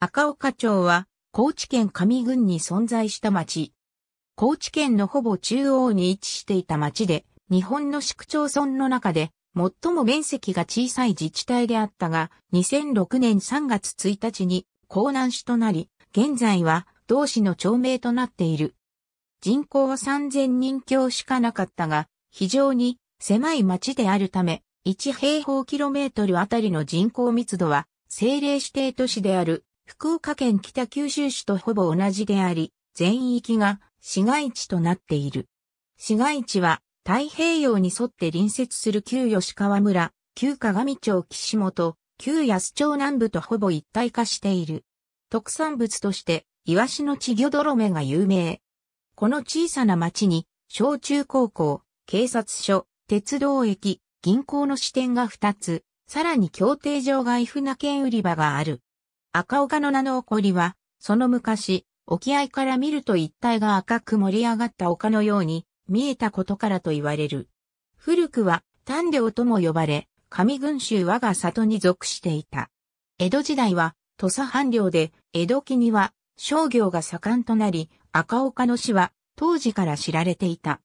赤岡町は、高知県上郡に存在した町。高知県のほぼ中央に位置していた町で、日本の市区町村の中で、最も面積が小さい自治体であったが、2006年3月1日に、江南市となり、現在は、同市の町名となっている。人口は3000人強しかなかったが、非常に狭い町であるため、1平方キロメートルあたりの人口密度は、政令指定都市である福岡県北九州市とほぼ同じであり、全域が市街地となっている。市街地は太平洋に沿って隣接する旧吉川村、旧鏡町岸本、旧安町南部とほぼ一体化している。特産物として、イワシの稚魚泥目が有名。この小さな町に、小中高校、警察署、鉄道駅、銀行の支店が2つ、さらに協定場外船券売り場がある。赤岡の名の起こりは、その昔、沖合から見ると一帯が赤く盛り上がった丘のように見えたことからと言われる。古くは丹領とも呼ばれ、上群衆我が里に属していた。江戸時代は土佐藩領で江戸期には商業が盛んとなり、赤岡の市は当時から知られていた。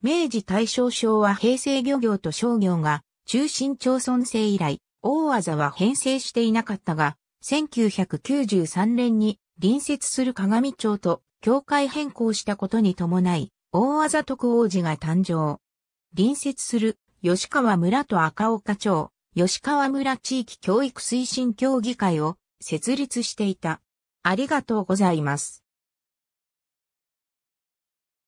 明治大正昭和平成漁業と商業が中心町村制以来、大技は編成していなかったが、1993年に隣接する鏡町と境界変更したことに伴い、大技徳王子が誕生。隣接する吉川村と赤岡町、吉川村地域教育推進協議会を設立していた。ありがとうございます。